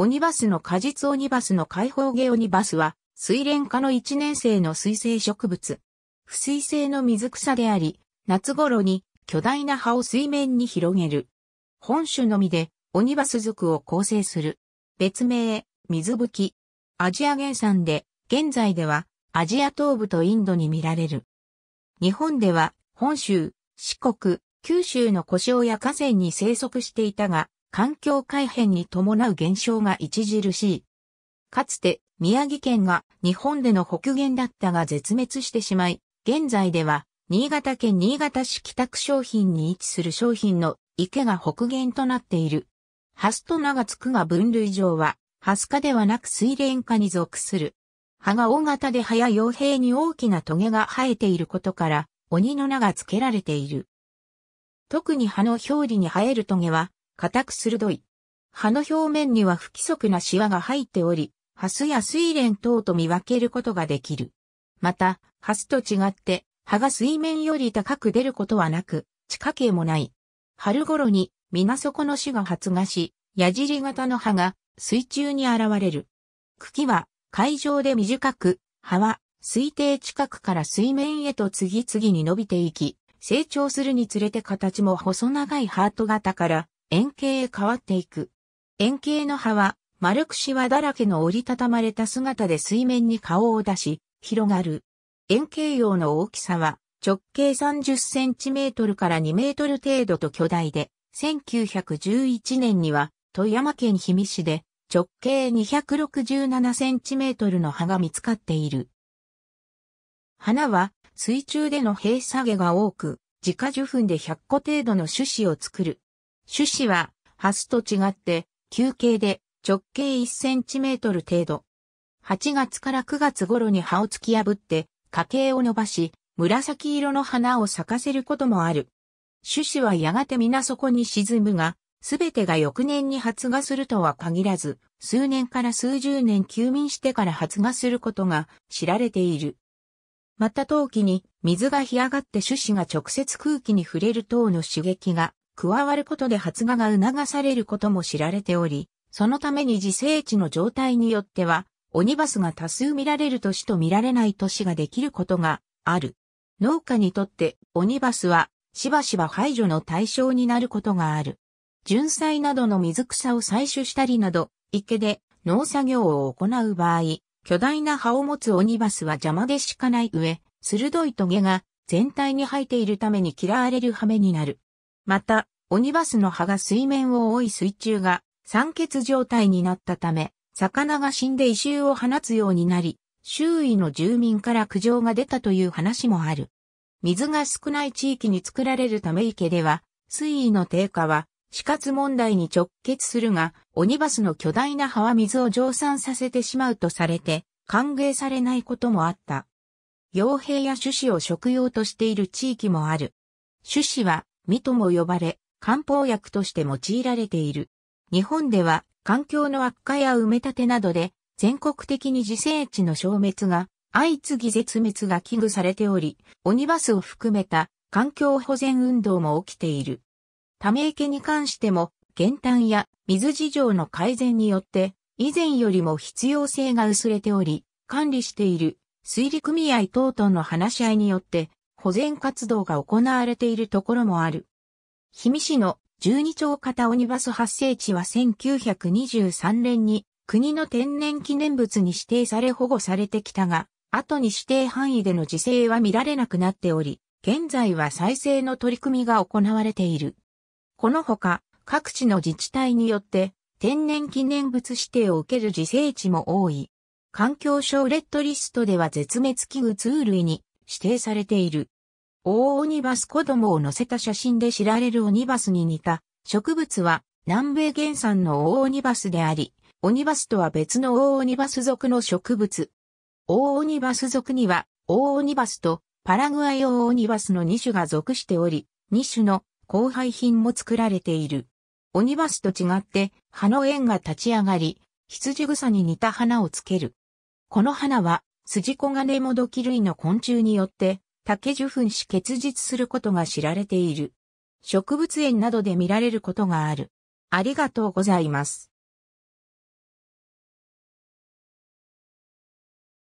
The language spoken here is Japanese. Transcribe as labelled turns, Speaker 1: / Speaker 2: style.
Speaker 1: オニバスの果実オニバスの開放ゲオニバスは、水蓮科の一年生の水生植物。不水性の水草であり、夏頃に巨大な葉を水面に広げる。本種のみで、オニバス属を構成する。別名、水吹き。アジア原産で、現在では、アジア東部とインドに見られる。日本では、本州、四国、九州の湖沼や河川に生息していたが、環境改変に伴う減少が著しい。かつて宮城県が日本での北限だったが絶滅してしまい、現在では新潟県新潟市北区商品に位置する商品の池が北限となっている。ハスと名が付くが分類上は、ハス科ではなく水蓮科に属する。葉が大型で葉や傭兵に大きなトゲが生えていることから、鬼の名が付けられている。特に葉の表裏に生えるトゲは、硬く鋭い。葉の表面には不規則なシワが入っており、ハスや水蓮等と見分けることができる。また、ハスと違って、葉が水面より高く出ることはなく、地下茎もない。春頃に、水底の死が発芽し、矢尻型の葉が水中に現れる。茎は海上で短く、葉は水底近くから水面へと次々に伸びていき、成長するにつれて形も細長いハート型から円形へ変わっていく。円形の葉は、丸くしわだらけの折りたたまれた姿で水面に顔を出し、広がる。円形葉の大きさは、直径30センチメートルから2メートル程度と巨大で、1911年には、富山県氷見市で、直径267センチメートルの葉が見つかっている。花は、水中での閉鎖毛が多く、自家受粉で100個程度の種子を作る。種子は、ハスと違って、球形で直径1センチメートル程度。8月から9月頃に葉を突き破って、花茎を伸ばし、紫色の花を咲かせることもある。種子はやがて皆底に沈むが、すべてが翌年に発芽するとは限らず、数年から数十年休眠してから発芽することが知られている。また陶器に水が干上がって種子が直接空気に触れる等の刺激が加わることで発芽が促されることも知られており、そのために自生地の状態によっては、オニバスが多数見られる年と見られない年ができることがある。農家にとってオニバスはしばしば排除の対象になることがある。純菜などの水草を採取したりなど、池で農作業を行う場合、巨大な葉を持つオニバスは邪魔でしかない上、鋭いトゲが全体に生えているために嫌われる羽目になる。また、鬼バスの葉が水面を覆い水中が酸欠状態になったため、魚が死んで異臭を放つようになり、周囲の住民から苦情が出たという話もある。水が少ない地域に作られるため池では、水位の低下は死活問題に直結するが、鬼バスの巨大な葉は水を蒸散させてしまうとされて、歓迎されないこともあった。傭兵や種子を食用としている地域もある。種子は実とも呼ばれ、漢方薬として用いられている。日本では環境の悪化や埋め立てなどで全国的に自生地の消滅が相次ぎ絶滅が危惧されており、オニバスを含めた環境保全運動も起きている。ため池に関しても、減反や水事情の改善によって、以前よりも必要性が薄れており、管理している水利組合等々の話し合いによって、保全活動が行われているところもある。氷見市の12町型オニバス発生地は1923年に国の天然記念物に指定され保護されてきたが、後に指定範囲での自生は見られなくなっており、現在は再生の取り組みが行われている。このほか、各地の自治体によって天然記念物指定を受ける自生地も多い。環境省レッドリストでは絶滅危惧ツー類に指定されている。大オニバス子供を乗せた写真で知られるオニバスに似た植物は南米原産の大オニバスであり、オニバスとは別の大オニバス属の植物。大オニバス属には大オニバスとパラグアイオオニバスの2種が属しており、2種の交配品も作られている。オニバスと違って葉の縁が立ち上がり、羊草に似た花をつける。この花は筋子ガネモドキ類の昆虫によって竹受粉し結実することが知られている。植物園などで見られることがある。ありがとうございます。